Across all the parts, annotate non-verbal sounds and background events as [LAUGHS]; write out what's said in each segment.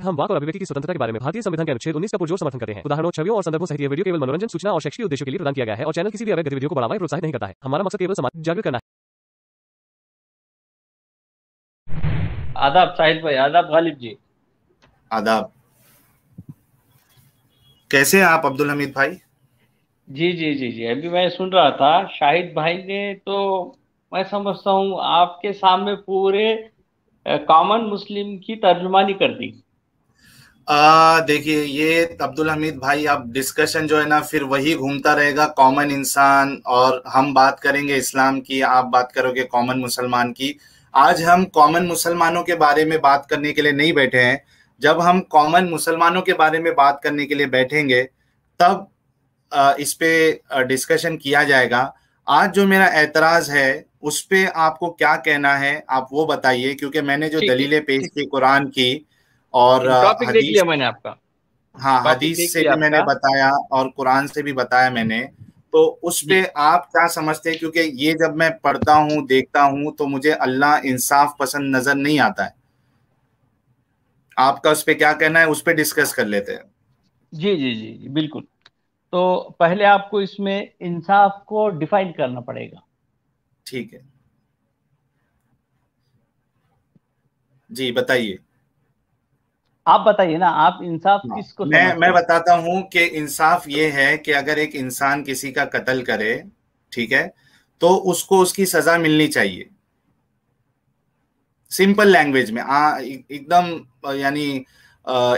हम वाक और अभिव्यक्ति की स्वतंत्रता के बारे में भारतीय संविधान के अनुच्छेद उन्नीस का पुरजोर समर्थन करते हैं उदाहरणों छवियों और संदर्भों सहित वीडियो केवल मनोरंजन सूचना और शैक्षिक उद्देश्यों के लिए प्रदान किया गया है और चैनल किसी भी अवैध गतिविधियों को बढ़ावा प्रोत्साहित नहीं करता है हमारा मकसद केवल समाज जागरूक करना है आदाब साहिल भाई आदाब गालिब जी आदाब कैसे आप अब्दुल हमीद भाई जी जी जी जी अभी मैं सुन रहा था शाहिद भाई ने तो मैं समझता हूँ आपके सामने पूरे कॉमन मुस्लिम की तर्जुमानी कर दी देखिए ये अब्दुल हमीद भाई आप डिस्कशन जो है ना फिर वही घूमता रहेगा कॉमन इंसान और हम बात करेंगे इस्लाम की आप बात करोगे कॉमन मुसलमान की आज हम कॉमन मुसलमानों के बारे में बात करने के लिए नहीं बैठे हैं जब हम कॉमन मुसलमानों के बारे में बात करने के लिए बैठेंगे तब इस पर डिस्कशन किया जाएगा आज जो मेरा एतराज है उस पर आपको क्या कहना है आप वो बताइए क्योंकि मैंने जो दलीलें पेश की कुरान की और देख लिया मैंने आपका हाँ हदीस से भी मैंने बताया और कुरान से भी बताया मैंने तो उस पे आप क्या समझते हैं क्योंकि ये जब मैं पढ़ता हूँ देखता हूँ तो मुझे अल्लाह इंसाफ पसंद नजर नहीं आता है आपका उस पे क्या कहना है उस पर डिस्कस कर लेते हैं जी जी जी जी बिल्कुल तो पहले आपको इसमें इंसाफ को डिफाइन करना पड़ेगा ठीक है जी बताइए आप बताइए ना आप इंसाफ हाँ, किसको मैं मैं बताता हूं कि इंसाफ ये है कि अगर एक इंसान किसी का कत्ल करे ठीक है तो उसको उसकी सजा मिलनी चाहिए सिंपल लैंग्वेज में एकदम यानी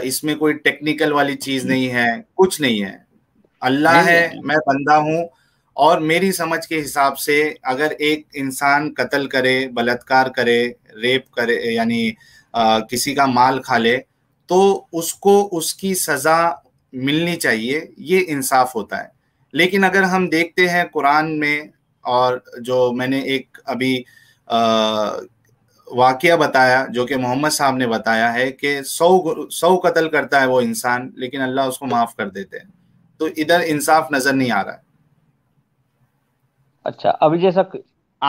इसमें कोई टेक्निकल वाली चीज नहीं है कुछ नहीं है अल्लाह है मैं बंदा हूं और मेरी समझ के हिसाब से अगर एक इंसान कत्ल करे बलात्कार करे रेप करे यानी किसी का माल खा ले तो उसको उसकी सजा मिलनी चाहिए ये इंसाफ होता है लेकिन अगर हम देखते हैं कुरान में और जो मैंने एक अभी वाक्य बताया जो कि मोहम्मद साहब ने बताया है कि सौ सौ कत्ल करता है वो इंसान लेकिन अल्लाह उसको माफ़ कर देते हैं तो इधर इंसाफ नज़र नहीं आ रहा है अच्छा अभी जैसा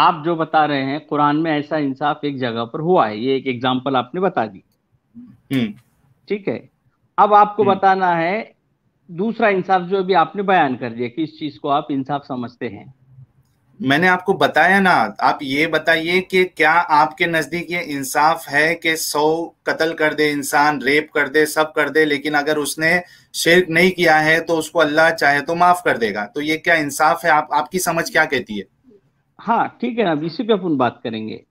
आप जो बता रहे हैं कुरान में ऐसा इंसाफ एक जगह पर हुआ है ये एक एग्जाम्पल आपने बता दी हम्म ठीक है अब आपको हम्म। बताना है दूसरा इंसाफ जो अभी आपने बयान कर दिया कि इस चीज को आप इंसाफ समझते हैं मैंने आपको बताया ना आप ये बताइए कि क्या आपके नजदीक ये इंसाफ है कि सौ कत्ल कर दे इंसान रेप कर दे सब कर दे लेकिन अगर उसने शेर नहीं किया है तो उसको अल्लाह चाहे तो माफ कर देगा तो ये क्या इंसाफ है आप आपकी समझ क्या कहती है हाँ ठीक है ना इसी पे अपन बात करेंगे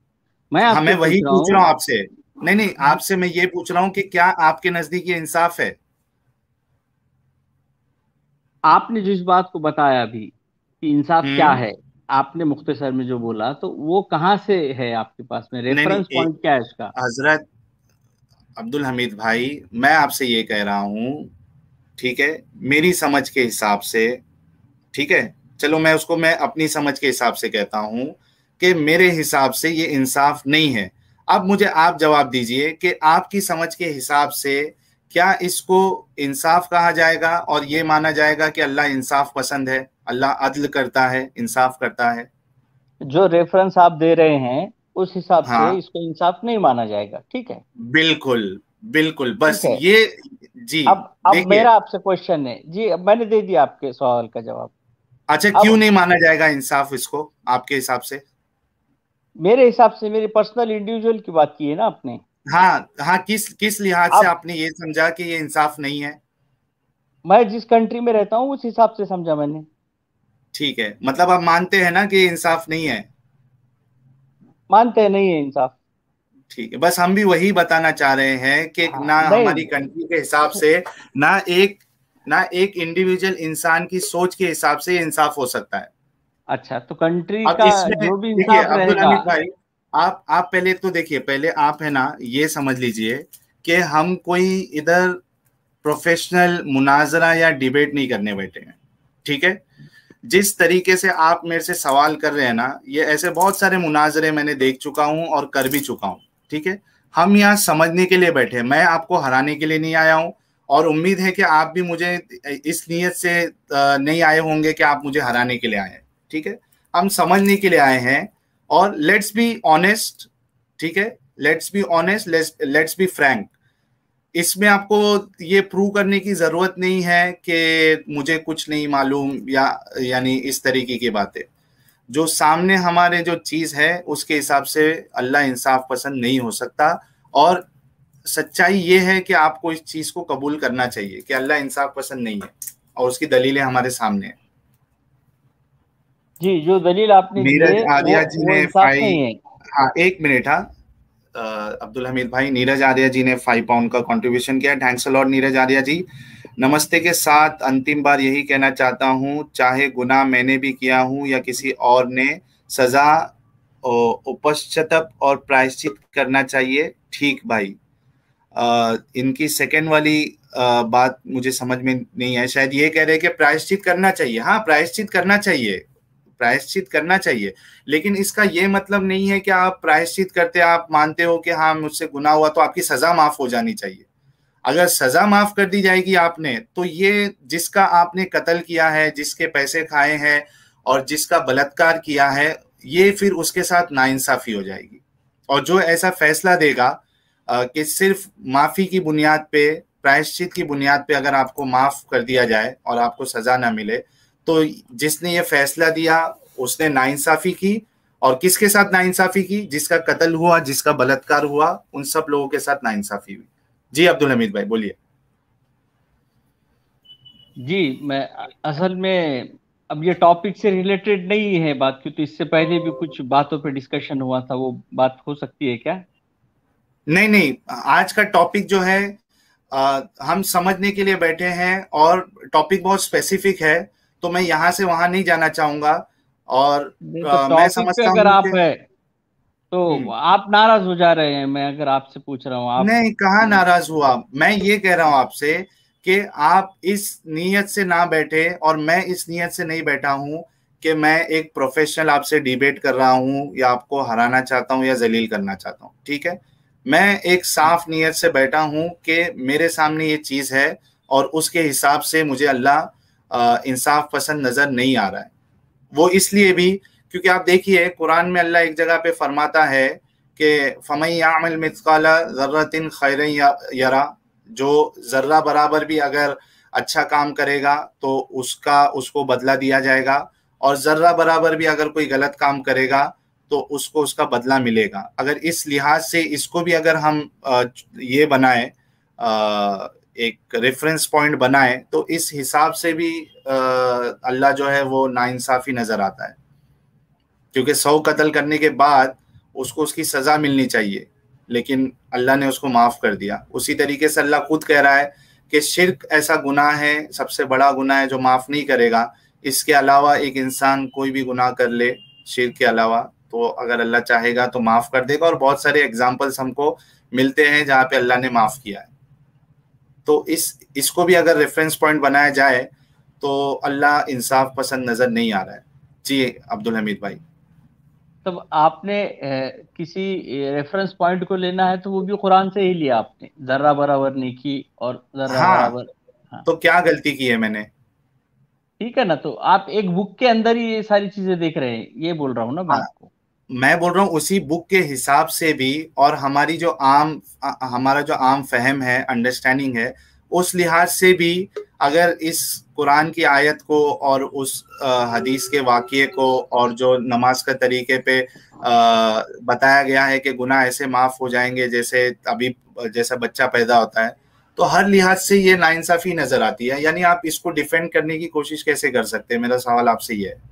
मैं हमें हाँ, वही पूछ रहा हूँ आपसे नहीं नहीं आपसे मैं ये पूछ रहा हूँ कि क्या आपके नजदीक ये इंसाफ है आपने जिस बात को बताया अभी कि इंसाफ क्या हम्म। है आपने मुख्तसर में जो बोला तो वो कहां से है आपके पास में रेफरेंस पॉइंट क्या है इसका हजरत अब्दुल हमीद भाई मैं आपसे ये कह रहा हूं ठीक है मेरी समझ के हिसाब से ठीक है चलो मैं उसको मैं अपनी समझ के हिसाब से कहता हूं कि मेरे हिसाब से ये इंसाफ नहीं है अब मुझे आप जवाब दीजिए कि आपकी समझ के हिसाब से क्या इसको इंसाफ कहा जाएगा और ये माना जाएगा कि अल्लाह इंसाफ पसंद है अल्लाह अदल करता है इंसाफ करता है जो रेफरेंस आप दे रहे हैं उस हिसाब हाँ, से इसको इंसाफ नहीं माना जाएगा ठीक है बिल्कुल बिल्कुल बस ये जी अब अब मेरा आपसे क्वेश्चन है जी अब मैंने दे दिया आपके सवाल का जवाब अच्छा क्यों नहीं माना जाएगा इंसाफ इसको आपके हिसाब से मेरे हिसाब से मेरे पर्सनल इंडिविजुअल की बात की है ना आपने हाँ हाँ किस किस लिहाज से आपने ये समझा कि ये इंसाफ नहीं है मैं जिस कंट्री में रहता हूँ उस हिसाब से समझा मैंने ठीक है मतलब आप मानते हैं ना कि इंसाफ नहीं है मानते हैं नहीं है इंसाफ ठीक है बस हम भी वही बताना चाह रहे हैं कि हाँ, ना हमारी कंट्री के हिसाब से ना एक ना एक इंडिविजुअल इंसान की सोच के हिसाब से इंसाफ हो सकता है अच्छा तो कंट्री का जो भी इंसाफ रहेगा आप आप पहले तो देखिए पहले आप है ना ये समझ लीजिए कि हम कोई इधर प्रोफेशनल मुनाजरा या डिबेट नहीं करने बैठे हैं ठीक है जिस तरीके से आप मेरे से सवाल कर रहे हैं ना ये ऐसे बहुत सारे मुनाजरे मैंने देख चुका हूँ और कर भी चुका हूँ ठीक है हम यहाँ समझने के लिए बैठे हैं मैं आपको हराने के लिए नहीं आया हूँ और उम्मीद है कि आप भी मुझे इस नीयत से नहीं आए होंगे कि आप मुझे हराने के लिए आए ठीक है हम समझने के लिए आए हैं और लेट्स बी ऑनेस्ट ठीक है let's be honest let's be frank इसमें आपको ये प्रूव करने की ज़रूरत नहीं है कि मुझे कुछ नहीं मालूम या यानी इस तरीके की बातें जो सामने हमारे जो चीज़ है उसके हिसाब से अल्लाह इंसाफ पसंद नहीं हो सकता और सच्चाई ये है कि आपको इस चीज़ को कबूल करना चाहिए कि अल्लाह इंसाफ पसंद नहीं है और उसकी दलीलें हमारे सामने हैं जी जो दलील आपने नीरज आर्या जी ने फाइव हाँ एक मिनट हाँ अब्दुल हमीद भाई नीरज आर्या जी ने फाइव पाउंड का कंट्रीब्यूशन किया थैंक्स लॉर्ड नीरज आर्या जी नमस्ते के साथ अंतिम बार यही कहना चाहता हूँ चाहे गुना मैंने भी किया हूँ या किसी और ने सजा उपश्चतप और प्रायश्चित करना चाहिए ठीक भाई आ, इनकी सेकेंड वाली आ, बात मुझे समझ में नहीं आई शायद ये कह रहे हैं कि प्रायश्चित करना चाहिए हाँ प्रायश्चित करना चाहिए प्रायश्चित करना चाहिए लेकिन इसका ये मतलब नहीं है कि आप प्रायश्चित करते आप मानते हो कि हाँ मुझसे गुना हुआ तो आपकी सजा माफ हो जानी चाहिए अगर सजा माफ कर दी जाएगी आपने तो ये जिसका आपने कत्ल किया है जिसके पैसे खाए हैं और जिसका बलात्कार किया है ये फिर उसके साथ नाइंसाफी हो जाएगी और जो ऐसा फैसला देगा कि सिर्फ माफी की बुनियाद पे प्रायश्चित की बुनियाद पे अगर आपको माफ कर दिया जाए और आपको सजा ना मिले तो जिसने ये फैसला दिया उसने नाइंसाफी की और किसके साथ नाइंसाफी की जिसका कत्ल हुआ जिसका बलात्कार हुआ उन सब लोगों के साथ नाइंसाफी हुई जी अब्दुल हमीद भाई बोलिए जी मैं असल में अब ये टॉपिक से रिलेटेड नहीं है बात क्योंकि तो इससे पहले भी कुछ बातों पे डिस्कशन हुआ था वो बात हो सकती है क्या नहीं नहीं आज का टॉपिक जो है आ, हम समझने के लिए बैठे हैं और टॉपिक बहुत स्पेसिफिक है तो मैं यहाँ से वहां नहीं जाना चाहूंगा और तो मैं समझता हूँ अगर आप है तो हम्म। आप नाराज हो जा रहे हैं मैं अगर आपसे पूछ रहा हूँ आप नहीं कहा हम्म। नाराज हुआ मैं ये कह रहा हूँ आपसे कि आप इस नीयत से ना बैठे और मैं इस नीयत से नहीं बैठा हूँ कि मैं एक प्रोफेशनल आपसे डिबेट कर रहा हूँ या आपको हराना चाहता हूँ या जलील करना चाहता हूँ ठीक है मैं एक साफ नीयत से बैठा हूँ कि मेरे सामने ये चीज़ है और उसके हिसाब से मुझे अल्लाह इंसाफ पसंद नजर नहीं आ रहा है वो इसलिए भी क्योंकि आप देखिए कुरान में अल्लाह एक जगह पे फरमाता है कि फमई आमिल ज़र्रतिन खैर यरा जो ज़र्रा बराबर भी अगर अच्छा काम करेगा तो उसका उसको बदला दिया जाएगा और ज़र्रा बराबर भी अगर कोई गलत काम करेगा तो उसको उसका बदला मिलेगा अगर इस लिहाज से इसको भी अगर हम ये बनाए एक रेफरेंस पॉइंट बनाए तो इस हिसाब से भी अल्लाह जो है वो नाइंसाफ़ी नज़र आता है क्योंकि सौ कत्ल करने के बाद उसको उसकी सज़ा मिलनी चाहिए लेकिन अल्लाह ने उसको माफ़ कर दिया उसी तरीके से अल्लाह खुद कह रहा है कि शिरक ऐसा गुनाह है सबसे बड़ा गुनाह है जो माफ़ नहीं करेगा इसके अलावा एक इंसान कोई भी गुनाह कर ले शिरक के अलावा तो अगर अल्लाह चाहेगा तो माफ़ कर देगा और बहुत सारे एग्जाम्पल्स हमको मिलते हैं जहाँ पे अल्लाह ने माफ़ किया है तो इस इसको भी अगर रेफरेंस पॉइंट बनाया जाए तो अल्लाह इंसाफ पसंद नजर नहीं आ रहा है जी अब्दुल हमीद भाई तब आपने किसी रेफरेंस पॉइंट को लेना है तो वो भी कुरान से ही लिया आपने जर्रा बराबर की और जर्रा हाँ, बराबर हाँ। तो क्या गलती की है मैंने ठीक है ना तो आप एक बुक के अंदर ही ये सारी चीजें देख रहे हैं ये बोल रहा हूँ ना मैं हाँ। आपको मैं बोल रहा हूँ उसी बुक के हिसाब से भी और हमारी जो आम हमारा जो आम फहम है अंडरस्टैंडिंग है उस लिहाज से भी अगर इस कुरान की आयत को और उस हदीस के वाक्य को और जो नमाज का तरीके पे बताया गया है कि गुनाह ऐसे माफ़ हो जाएंगे जैसे अभी जैसा बच्चा पैदा होता है तो हर लिहाज से ये नाइंसाफ़ी नज़र आती है यानी आप इसको डिफेंड करने की कोशिश कैसे कर सकते हैं मेरा सवाल आपसे ये है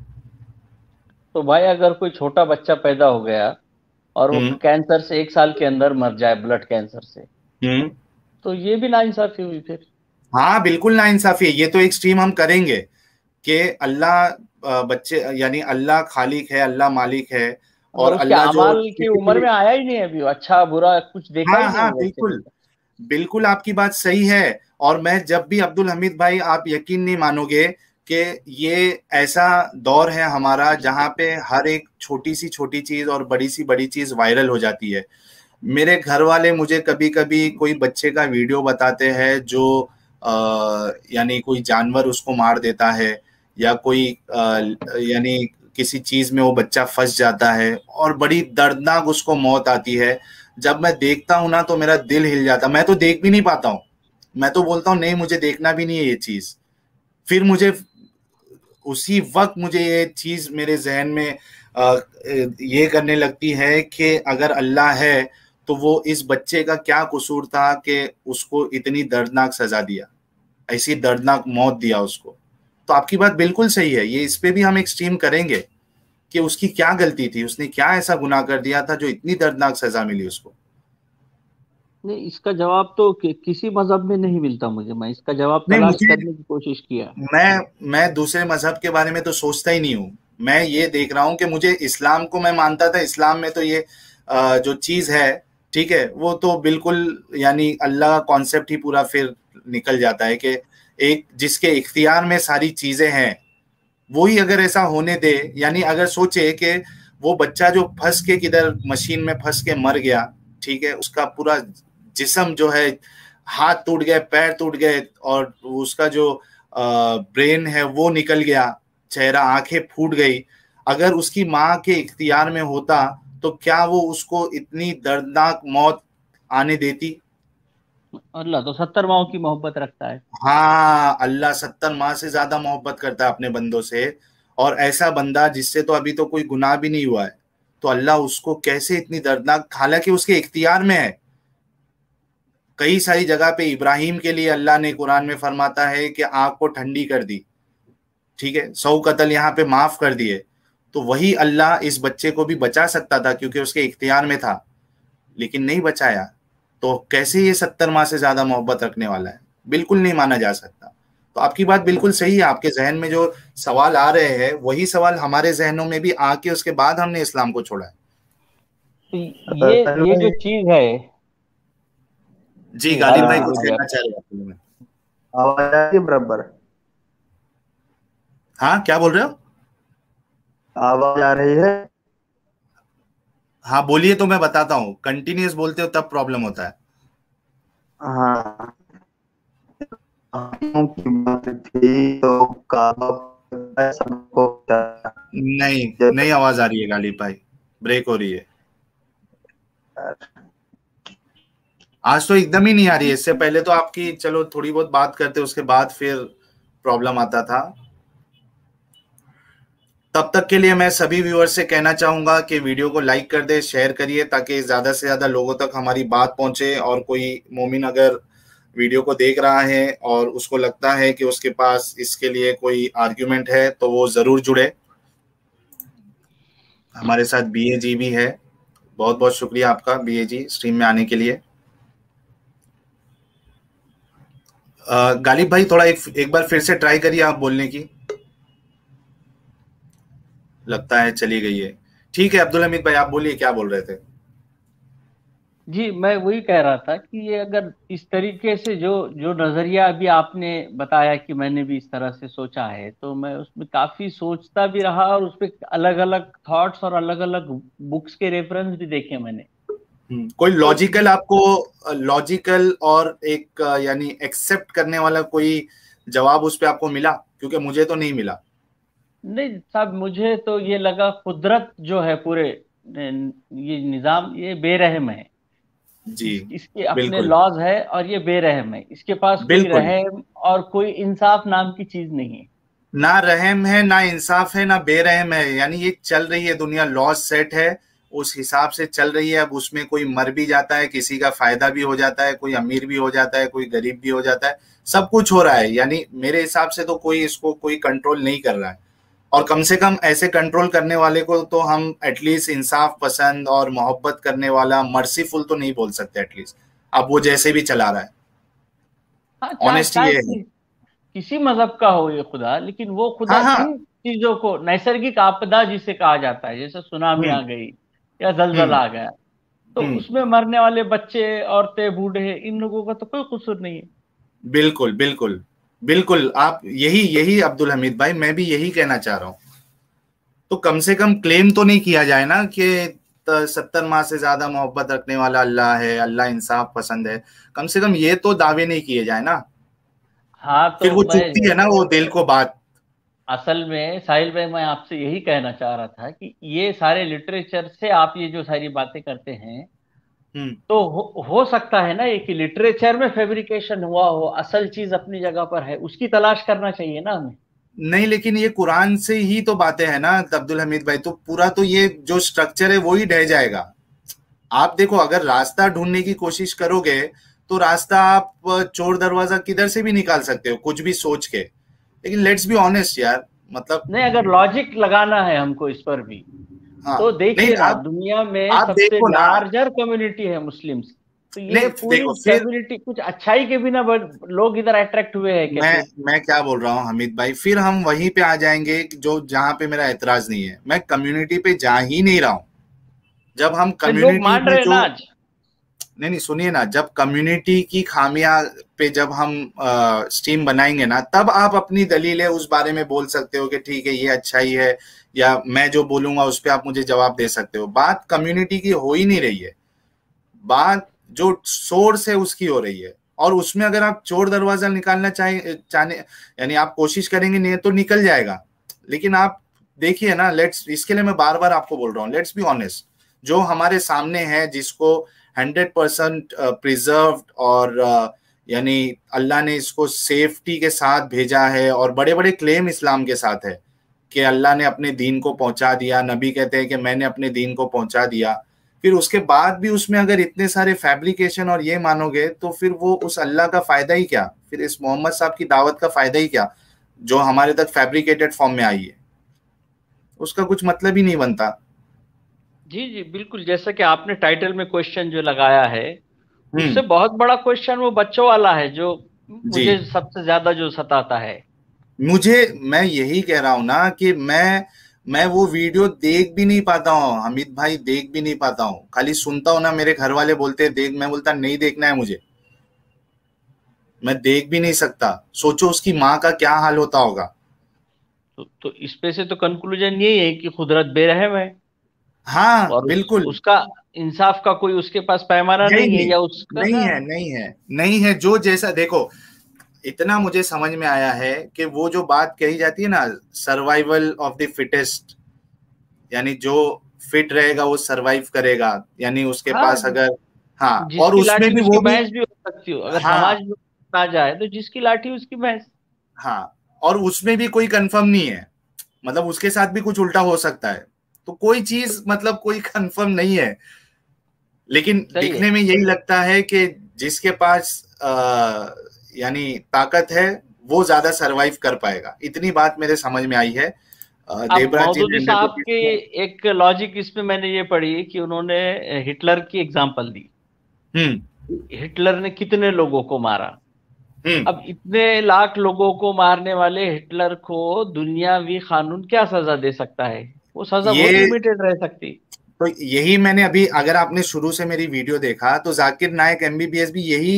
तो भाई अगर कोई छोटा बच्चा पैदा हो गया और वो हम्म। कैंसर से एक साल के अंदर मर जाए ब्लड कैंसर से हम्म। तो ये भी नाइंसाफी हुई फिर हाँ बिल्कुल नाइंसाफी है ये तो एक स्ट्रीम हम करेंगे कि अल्लाह बच्चे यानी अल्लाह खालिक है अल्लाह मालिक है और अल्लाह जो की उम्र में आया ही नहीं अभी अच्छा बुरा कुछ देखा हाँ, ही हाँ, नहीं हाँ, बिल्कुल बिल्कुल आपकी बात सही है और मैं जब भी अब्दुल हमीद भाई आप यकीन नहीं मानोगे कि ये ऐसा दौर है हमारा जहाँ पे हर एक छोटी सी छोटी चीज और बड़ी सी बड़ी चीज वायरल हो जाती है मेरे घर वाले मुझे कभी कभी कोई बच्चे का वीडियो बताते हैं जो यानी कोई जानवर उसको मार देता है या कोई यानी किसी चीज में वो बच्चा फंस जाता है और बड़ी दर्दनाक उसको मौत आती है जब मैं देखता हूँ ना तो मेरा दिल हिल जाता मैं तो देख भी नहीं पाता हूँ मैं तो बोलता हूँ नहीं मुझे देखना भी नहीं है ये चीज फिर मुझे उसी वक्त मुझे ये चीज़ मेरे जहन में ये करने लगती है कि अगर अल्लाह है तो वो इस बच्चे का क्या कसूर था कि उसको इतनी दर्दनाक सजा दिया ऐसी दर्दनाक मौत दिया उसको तो आपकी बात बिल्कुल सही है ये इस पर भी हम एक स्ट्रीम करेंगे कि उसकी क्या गलती थी उसने क्या ऐसा गुनाह कर दिया था जो इतनी दर्दनाक सजा मिली उसको नहीं इसका जवाब तो कि, किसी मजहब में नहीं मिलता मुझे मैं इसका जवाब तलाश करने की कोशिश किया मैं मैं दूसरे मजहब के बारे में तो सोचता ही नहीं हूँ मैं ये देख रहा हूँ कि मुझे इस्लाम को मैं मानता था इस्लाम में तो ये जो चीज है ठीक है वो तो बिल्कुल यानी अल्लाह का कॉन्सेप्ट ही पूरा फिर निकल जाता है कि एक जिसके इख्तियार में सारी चीजें हैं वो ही अगर ऐसा होने दे यानी अगर सोचे कि वो बच्चा जो फंस के किधर मशीन में फंस के मर गया ठीक है उसका पूरा जिसम जो है हाथ टूट गए पैर टूट गए और उसका जो ब्रेन है वो निकल गया चेहरा आंखें फूट गई अगर उसकी माँ के इख्तियार में होता तो क्या वो उसको इतनी दर्दनाक मौत आने देती अल्लाह तो सत्तर माओ की मोहब्बत रखता है हाँ अल्लाह सत्तर माँ से ज्यादा मोहब्बत करता है अपने बंदों से और ऐसा बंदा जिससे तो अभी तो कोई गुनाह भी नहीं हुआ है तो अल्लाह उसको कैसे इतनी दर्दनाक हालांकि उसके इख्तियार में है कई सारी जगह पे इब्राहिम के लिए अल्लाह ने कुरान में फरमाता है कि आग को ठंडी कर दी ठीक है सौ कतल यहाँ पे माफ कर दिए तो वही अल्लाह इस बच्चे को भी बचा सकता था क्योंकि उसके इख्तियार में था लेकिन नहीं बचाया तो कैसे ये सत्तर माह से ज्यादा मोहब्बत रखने वाला है बिल्कुल नहीं माना जा सकता तो आपकी बात बिल्कुल सही है आपके जहन में जो सवाल आ रहे हैं वही सवाल हमारे जहनों में भी आके उसके बाद हमने इस्लाम को छोड़ा है तो ये ये जो चीज है जी हाँ, गालिब भाई कुछ कहना चाह रहे आवाज आ रही बराबर हाँ क्या बोल रहे हो आवाज आ रही है हाँ बोलिए तो मैं बताता हूँ कंटिन्यूस बोलते हो तब प्रॉब्लम होता है हाँ तो नहीं नहीं आवाज आ रही है गालिब भाई ब्रेक हो रही है अच्छा। आज तो एकदम ही नहीं आ रही है इससे पहले तो आपकी चलो थोड़ी बहुत बात करते उसके बाद फिर प्रॉब्लम आता था तब तक के लिए मैं सभी व्यूअर्स से कहना चाहूंगा कि वीडियो को लाइक कर दे शेयर करिए ताकि ज्यादा से ज्यादा लोगों तक हमारी बात पहुंचे और कोई मोमिन अगर वीडियो को देख रहा है और उसको लगता है कि उसके पास इसके लिए कोई आर्ग्यूमेंट है तो वो जरूर जुड़े हमारे साथ बी जी भी है बहुत बहुत शुक्रिया आपका बीए जी स्ट्रीम में आने के लिए गालिब भाई थोड़ा एक, एक बार फिर से ट्राई करिए आप बोलने की लगता है चली गई है ठीक है अब्दुल हमीद भाई आप बोलिए क्या बोल रहे थे जी मैं वही कह रहा था कि ये अगर इस तरीके से जो जो नज़रिया अभी आपने बताया कि मैंने भी इस तरह से सोचा है तो मैं उसमें काफ़ी सोचता भी रहा और उसपे अलग अलग थॉट्स और अलग अलग बुक्स के रेफरेंस भी देखे मैंने हम्म। कोई लॉजिकल तो आपको लॉजिकल और एक यानी एक्सेप्ट करने वाला कोई जवाब उस पर आपको मिला क्योंकि मुझे तो नहीं मिला नहीं साहब मुझे तो ये लगा कुदरत जो है पूरे ये निज़ाम ये बेरहम है जी इसके अपने लॉज है और ये बेरहम है इसके पास कोई रहम और कोई इंसाफ नाम की चीज नहीं है ना रहम है ना इंसाफ है ना बेरहम है यानी ये चल रही है दुनिया लॉज सेट है उस हिसाब से चल रही है अब उसमें कोई मर भी जाता है किसी का फायदा भी हो जाता है कोई अमीर भी हो जाता है कोई गरीब भी हो जाता है सब कुछ हो रहा है यानी मेरे हिसाब से तो कोई इसको कोई कंट्रोल नहीं कर रहा है और कम से कम ऐसे कंट्रोल करने वाले को तो हम एटलीस्ट इंसाफ पसंद और मोहब्बत करने वाला मर्सीफुल तो नहीं बोल सकते एटलीस्ट अब वो जैसे भी चला रहा है ऑनेस्टी हाँ, ये किसी मजहब का हो ये खुदा लेकिन वो खुदा हाँ, हाँ, चीजों को नैसर्गिक आपदा जिसे कहा जाता है जैसे सुनामी हम्म। आ गई या जलजला आ हम्म। गया तो हम्म। उसमें मरने वाले बच्चे औरतें बूढ़े इन लोगों का तो कोई कसूर नहीं है बिल्कुल बिल्कुल बिल्कुल आप यही यही अब्दुल हमीद भाई मैं भी यही कहना चाह रहा हूँ तो कम से कम क्लेम तो नहीं किया जाए ना कि सत्तर माह से ज्यादा मोहब्बत रखने वाला अल्लाह है अल्लाह इंसाफ पसंद है कम से कम ये तो दावे नहीं किए जाए ना हाँ तो फिर वो चुपती है ना वो दिल को बात असल में साहिल भाई मैं आपसे यही कहना चाह रहा था कि ये सारे लिटरेचर से आप ये जो सारी बातें करते हैं हम्म। तो हो, हो सकता है ना ये कि लिटरेचर में फेब्रिकेशन हुआ हो असल चीज अपनी जगह पर है उसकी तलाश करना चाहिए ना हमें नहीं लेकिन ये कुरान से ही तो बातें है ना अब्दुल हमीद भाई तो पूरा तो ये जो स्ट्रक्चर है वो ही ढह जाएगा आप देखो अगर रास्ता ढूंढने की कोशिश करोगे तो रास्ता आप चोर दरवाजा किधर से भी निकाल सकते हो कुछ भी सोच के लेकिन लेट्स बी ऑनेस्ट यार मतलब नहीं अगर लॉजिक लगाना है हमको इस पर भी हाँ, तो देखिए दुनिया में सबसे लार्जर कम्युनिटी है मुस्लिम तो ये कम्युनिटी कुछ अच्छाई के बिना लोग इधर अट्रैक्ट हुए हैं मैं मैं क्या बोल रहा हूँ हमिद भाई फिर हम वहीं पे आ जाएंगे जो जहाँ पे मेरा एतराज नहीं है मैं कम्युनिटी पे जा ही नहीं रहा हूँ जब हम कम्युनिटी मान रहे नहीं नहीं सुनिए ना जब कम्युनिटी की खामिया पे जब हम स्टीम बनाएंगे ना तब आप अपनी दलीलें उस बारे में बोल सकते हो कि ठीक है ये अच्छा ही है या मैं जो बोलूंगा उस पर आप मुझे जवाब दे सकते हो बात कम्युनिटी की हो ही नहीं रही है बात जो सोर्स है उसकी हो रही है और उसमें अगर आप चोर दरवाजा निकालना चाहे चाहे यानी आप कोशिश करेंगे नहीं तो निकल जाएगा लेकिन आप देखिए ना लेट्स इसके लिए मैं बार बार आपको बोल रहा हूँ लेट्स बी ऑनेस्ट जो हमारे सामने है जिसको हंड्रेड परसेंट प्रिजर्व और यानी अल्लाह ने इसको सेफ्टी के साथ भेजा है और बड़े बड़े क्लेम इस्लाम के साथ है कि अल्लाह ने अपने दीन को पहुंचा दिया नबी कहते हैं कि मैंने अपने दीन को पहुंचा दिया फिर उसके बाद भी उसमें अगर इतने सारे फैब्रिकेशन और ये मानोगे तो फिर वो उस अल्लाह का फ़ायदा ही क्या फिर इस मोहम्मद साहब की दावत का फ़ायदा ही क्या जो हमारे तक फैब्रिकेटेड फॉर्म में आई है उसका कुछ मतलब ही नहीं बनता जी जी बिल्कुल जैसे कि आपने टाइटल में क्वेश्चन जो लगाया है हम्म। उससे बहुत बड़ा क्वेश्चन वो बच्चों वाला है जो मुझे सबसे ज्यादा जो सताता है मुझे मैं यही कह रहा हूँ ना कि मैं मैं वो वीडियो देख भी नहीं पाता हूँ अमित भाई देख भी नहीं पाता हूँ खाली सुनता हूँ ना मेरे घर वाले बोलते हैं देख मैं बोलता नहीं देखना है मुझे मैं देख भी नहीं सकता सोचो उसकी माँ का क्या हाल होता होगा तो, तो इस पे से तो कंक्लूजन यही है कि कुदरत बेरहम है हाँ बिल्कुल उसका इंसाफ का कोई उसके पास पैमाना नहीं, नहीं है या उसका नहीं है नहीं है नहीं है जो जैसा देखो इतना मुझे समझ में आया है कि वो जो बात कही जाती है ना सर्वाइवल ऑफ द फिटेस्ट यानी जो फिट रहेगा वो सरवाइव करेगा यानी उसके हाँ, पास अगर हाँ और उसमें भी वो बहस भी हो सकती हो अगर हाँ, समाज आ जाए तो जिसकी लाठी उसकी बहस हाँ और उसमें भी कोई कंफर्म नहीं है मतलब उसके साथ भी कुछ उल्टा हो सकता है तो कोई चीज मतलब कोई कंफर्म नहीं है लेकिन दिखने में यही लगता है कि जिसके पास यानी ताकत है वो ज्यादा सरवाइव कर पाएगा इतनी बात मेरे समझ में आई है साहब के एक लॉजिक इसमें मैंने ये पढ़ी कि उन्होंने हिटलर की एग्जाम्पल दी हिटलर हम्म। ने कितने लोगों को मारा हम्म। अब इतने लाख लोगों को मारने वाले हिटलर को दुनियावी कानून क्या सजा दे सकता है वो सजा वो लिमिटेड रह सकती तो यही मैंने अभी अगर आपने शुरू से मेरी वीडियो देखा तो जाकिर नायक एमबीबीएस भी यही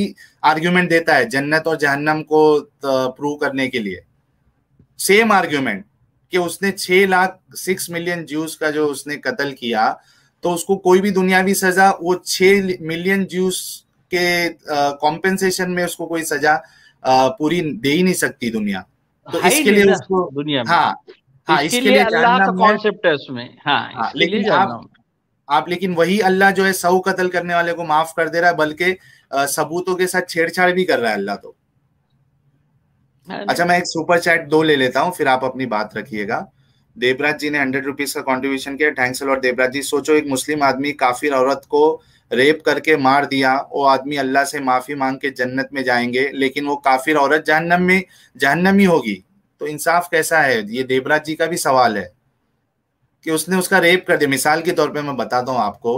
आर्ग्यूमेंट देता है जन्नत और जहन्नम को प्रूव करने के लिए सेम आर्ग्यूमेंट कि उसने छह लाख सिक्स मिलियन ज्यूस का जो उसने कत्ल किया तो उसको कोई भी दुनियावी सजा वो छह मिलियन ज्यूस के कॉम्पेंसेशन में उसको कोई सजा आ, पूरी दे ही नहीं सकती दुनिया तो इसके लिए उसको दुनिया में। हाँ हाँ, इसके, लिए, लिए अल्लाह का कॉन्सेप्ट है उसमें हाँ, हाँ लेकिन आप आप लेकिन वही अल्लाह जो है सऊ कत्ल करने वाले को माफ कर दे रहा है बल्कि सबूतों के साथ छेड़छाड़ भी कर रहा है अल्लाह तो अच्छा मैं एक सुपर चैट दो ले लेता हूँ फिर आप अपनी बात रखिएगा देवराज जी ने हंड्रेड रुपीज का कॉन्ट्रीब्यूशन किया थैंक्स और देवराज जी सोचो एक मुस्लिम आदमी काफिर औरत को रेप करके मार दिया वो आदमी अल्लाह से माफी मांग के जन्नत में जाएंगे लेकिन वो काफिर औरत जहन्नम में जहन्नमी होगी तो इंसाफ कैसा है ये देवराज जी का भी सवाल है कि उसने उसका रेप कर दिया मिसाल के तौर पे मैं बताता हूँ आपको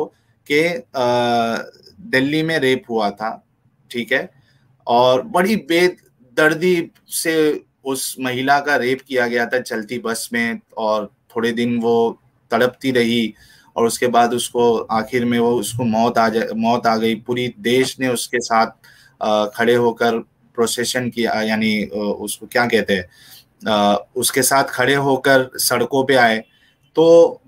कि दिल्ली में रेप हुआ था ठीक है और बड़ी बेदर्दी से उस महिला का रेप किया गया था चलती बस में और थोड़े दिन वो तड़पती रही और उसके बाद उसको आखिर में वो उसको मौत आ जा मौत आ गई पूरी देश ने उसके साथ खड़े होकर प्रोसेशन किया यानी उसको क्या कहते हैं उसके साथ खड़े होकर सड़कों पे आए तो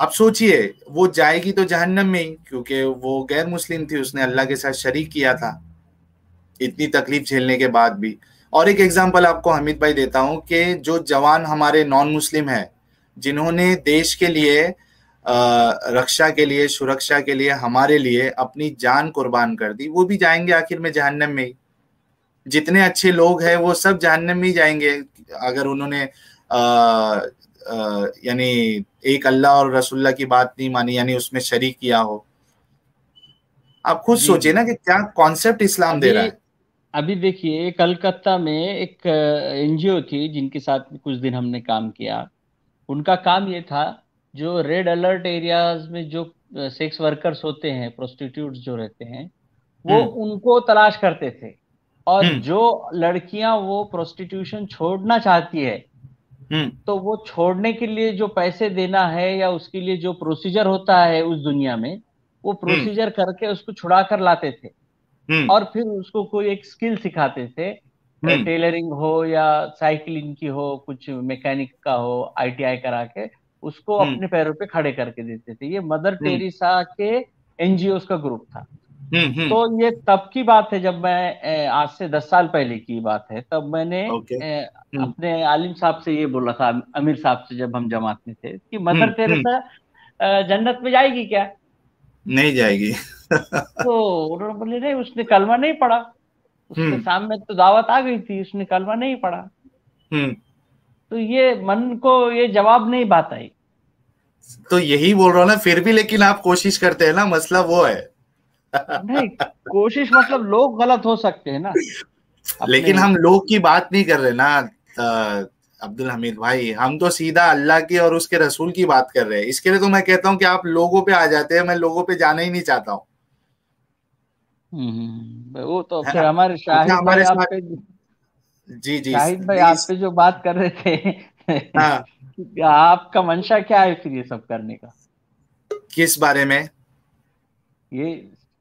आप सोचिए वो जाएगी तो जहन्नम में ही क्योंकि वो गैर मुस्लिम थी उसने अल्लाह के साथ शरीक किया था इतनी तकलीफ झेलने के बाद भी और एक एग्जाम्पल आपको हमिद भाई देता हूँ कि जो जवान हमारे नॉन मुस्लिम है जिन्होंने देश के लिए रक्षा के लिए सुरक्षा के लिए हमारे लिए अपनी जान कुर्बान कर दी वो भी जाएंगे आखिर में जहन्नम में ही जितने अच्छे लोग हैं वो सब जानने में ही जाएंगे अगर उन्होंने यानी एक अल्लाह और रसुल्ला की बात नहीं मानी यानी उसमें शरीक किया हो आप खुद सोचिए ना कि क्या कॉन्सेप्ट इस्लाम दे रहा है अभी देखिए कलकत्ता में एक एनजीओ थी जिनके साथ कुछ दिन हमने काम किया उनका काम ये था जो रेड अलर्ट एरियाज में जो सेक्स वर्कर्स होते हैं प्रोस्टिट्यूट जो रहते हैं वो हम्म। उनको तलाश करते थे और हम्म। जो लड़कियां वो प्रोस्टिट्यूशन छोड़ना चाहती है हम्म। तो वो छोड़ने के लिए जो पैसे देना है या उसके लिए जो प्रोसीजर होता है उस दुनिया में वो प्रोसीजर हम्म। करके उसको छुड़ा कर लाते थे और फिर उसको कोई एक स्किल सिखाते थे टेलरिंग हो या साइकिलिंग की हो कुछ मैकेनिक का हो आईटीआई करा के उसको अपने पैरों पे खड़े करके देते थे ये मदर टेरिसा के एनजीओ का ग्रुप था हम्म, हम्म। तो ये तब की बात है जब मैं आज से दस साल पहले की बात है तब मैंने हम्म। अपने आलिम साहब से ये बोला था अमीर साहब से जब हम जमात में थे कि मदर तेरेसा जन्नत में जाएगी क्या नहीं जाएगी तो उन्होंने बोले नहीं उसने कलमा नहीं पढ़ा उसके सामने तो दावत आ गई थी उसने कलमा नहीं पढ़ा तो ये मन को ये जवाब नहीं बात आई तो यही बोल रहा हूँ ना फिर भी लेकिन आप कोशिश करते हैं ना मसला वो है नहीं कोशिश मतलब लोग गलत हो सकते हैं ना लेकिन हम लोग की बात नहीं कर रहे ना अब्दुल हमीद भाई हम तो सीधा अल्लाह की और उसके रसूल की बात कर रहे हैं इसके लिए तो मैं कहता हूँ कि आप लोगों पे आ जाते हैं मैं लोगों पे जाना ही नहीं चाहता हूँ हम्म, वो तो फिर हमारे शाहिद हमारे आप पे जी जी शाहिद भाई आप पे जो बात कर रहे थे हाँ। आपका मंशा क्या है फिर ये सब करने का किस बारे में ये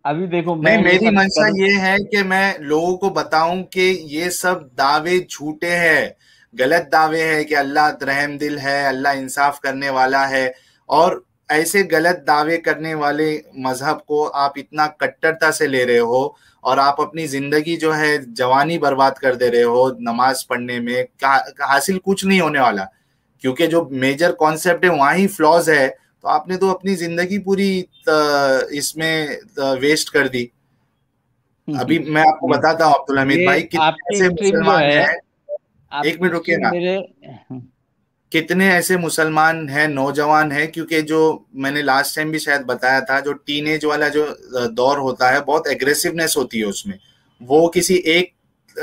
अभी देखो मैं मेरी मंशा ये है कि मैं लोगों को बताऊं कि ये सब दावे झूठे हैं गलत दावे हैं कि अल्लाह रहम दिल है अल्लाह इंसाफ करने वाला है और ऐसे गलत दावे करने वाले मजहब को आप इतना कट्टरता से ले रहे हो और आप अपनी जिंदगी जो है जवानी बर्बाद कर दे रहे हो नमाज पढ़ने में हासिल कुछ नहीं होने वाला क्योंकि जो मेजर कॉन्सेप्ट है वहाँ ही फ्लॉज है तो आपने तो अपनी जिंदगी पूरी इसमें वेस्ट कर दी हम्म। अभी मैं आपको बताता हूँ अब्दुल हमीद भाई कितने ऐसे मुसलमान है, एक मिनट रुकिए ना हम्म। कितने ऐसे मुसलमान हैं नौजवान हैं क्योंकि जो मैंने लास्ट टाइम भी शायद बताया था जो टीनेज वाला जो दौर होता है बहुत एग्रेसिवनेस होती है उसमें वो किसी एक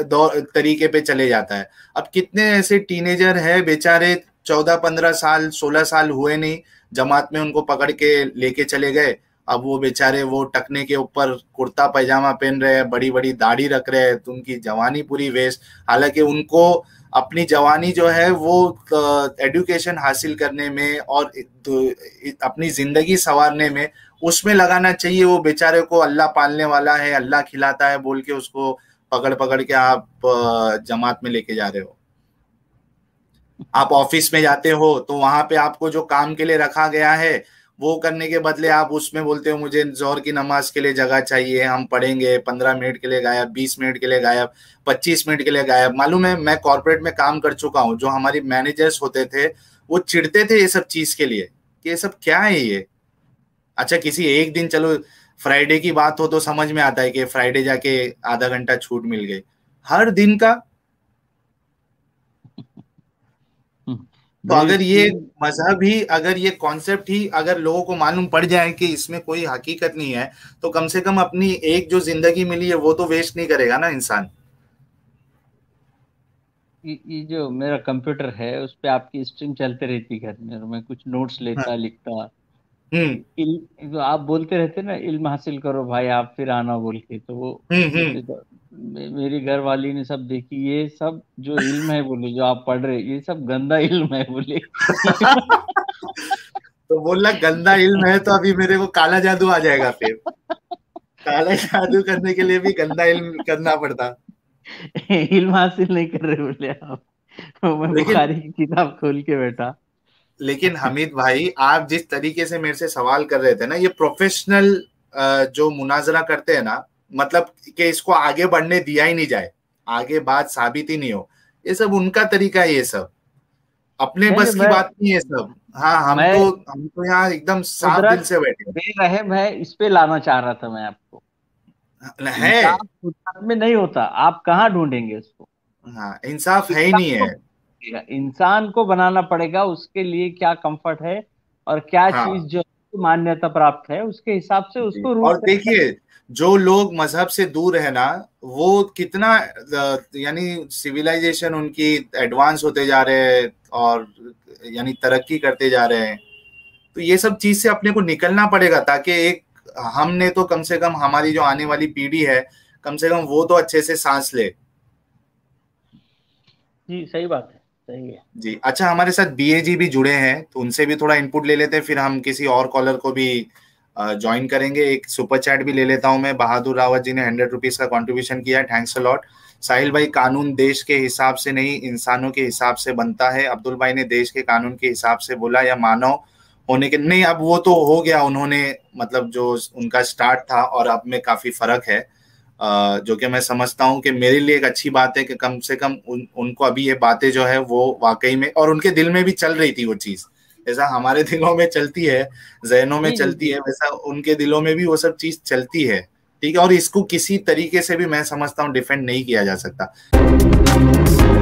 दौर तरीके पे चले जाता है अब कितने ऐसे टीनेजर है बेचारे चौदह पंद्रह साल सोलह साल हुए नहीं जमात में उनको पकड़ के लेके चले गए अब वो बेचारे वो टकने के ऊपर कुर्ता पैजामा पहन रहे हैं बड़ी बड़ी दाढ़ी रख रहे हैं तो उनकी जवानी पूरी वेस्ट हालांकि उनको अपनी जवानी जो है वो एडुकेशन हासिल करने में और तो, अपनी ज़िंदगी संवारने में उसमें लगाना चाहिए वो बेचारे को अल्लाह पालने वाला है अल्लाह खिलाता है बोल के उसको पकड़ पकड़ के आप जमात में लेके जा रहे हो आप ऑफिस में जाते हो तो वहां पे आपको जो काम के लिए रखा गया है वो करने के बदले आप उसमें बोलते हो मुझे जोहर की नमाज के लिए जगह चाहिए हम पढ़ेंगे पंद्रह मिनट के लिए गायब बीस मिनट के लिए गायब पच्चीस मिनट के लिए गायब मालूम है मैं कॉरपोरेट में काम कर चुका हूँ जो हमारी मैनेजर्स होते थे वो चिढ़ते थे ये सब चीज के लिए कि ये सब क्या है ये अच्छा किसी एक दिन चलो फ्राइडे की बात हो तो समझ में आता है कि फ्राइडे जाके आधा घंटा छूट मिल गई हर दिन का तो अगर ये मजहब ही अगर ये कॉन्सेप्ट ही अगर लोगों को मालूम पड़ जाए कि इसमें कोई हकीकत नहीं है तो कम से कम अपनी एक जो जिंदगी मिली है वो तो वेस्ट नहीं करेगा ना इंसान ये जो मेरा कंप्यूटर है उस पर आपकी स्ट्रीम चलते रहती घर में मैं कुछ नोट्स लेता हाँ। लिखता हम्म। इल, तो आप बोलते रहते ना इल्म हासिल करो भाई आप फिर आना बोल के तो वो हम्म, हम्म। मेरी घर वाली ने सब देखी ये सब जो इल्म है बोले जो आप पढ़ रहे ये सब गंदा इल्म है बोले [LAUGHS] तो बोला गंदा इल्म है तो अभी मेरे को काला जादू आ जाएगा फिर काला जादू करने के लिए भी गंदा इल्म करना पड़ता इल्म हासिल नहीं कर रहे बोले आप मैं बुखारी की किताब खोल के बैठा लेकिन हमीद भाई आप जिस तरीके से मेरे से सवाल कर रहे थे ना ये प्रोफेशनल जो मुनाजरा करते हैं ना मतलब कि इसको आगे बढ़ने दिया ही नहीं जाए आगे बात साबित ही नहीं हो ये सब उनका तरीका है ये सब अपने बस की बात नहीं है सब हाँ हम तो, हम तो यहाँ एकदम साफ दिल से बैठे है इस पे लाना चाह रहा था मैं आपको हाँ, है में नहीं होता आप कहाँ ढूंढेंगे उसको हाँ इंसाफ है ही नहीं है इंसान को बनाना पड़ेगा उसके लिए क्या कंफर्ट है और क्या हाँ। चीज जो मान्यता प्राप्त है उसके हिसाब से उसको और देखिए जो लोग मजहब से दूर है ना वो कितना यानी सिविलाइजेशन उनकी एडवांस होते जा रहे हैं और यानी तरक्की करते जा रहे हैं तो ये सब चीज से अपने को निकलना पड़ेगा ताकि एक हमने तो कम से कम हमारी जो आने वाली पीढ़ी है कम से कम वो तो अच्छे से सांस ले जी सही बात है सही है जी अच्छा हमारे साथ बी जी भी जुड़े हैं तो उनसे भी थोड़ा इनपुट ले लेते हैं फिर हम किसी और कॉलर को भी ज्वाइन करेंगे एक सुपर चैट भी ले लेता हूं मैं बहादुर रावत जी ने हंड्रेड रुपीज का कॉन्ट्रीब्यूशन किया थैंक्स अ लॉट साहिल भाई कानून देश के हिसाब से नहीं इंसानों के हिसाब से बनता है अब्दुल भाई ने देश के कानून के हिसाब से बोला या मानव होने के नहीं अब वो तो हो गया उन्होंने मतलब जो उनका स्टार्ट था और अब में काफी फर्क है जो कि मैं समझता हूँ कि मेरे लिए एक अच्छी बात है कि कम से कम उन, उनको अभी ये बातें जो है वो वाकई में और उनके दिल में भी चल रही थी वो चीज़ जैसा हमारे दिलों में चलती है जहनों में चलती है वैसा उनके दिलों में भी वो सब चीज चलती है ठीक है और इसको किसी तरीके से भी मैं समझता हूँ डिफेंड नहीं किया जा सकता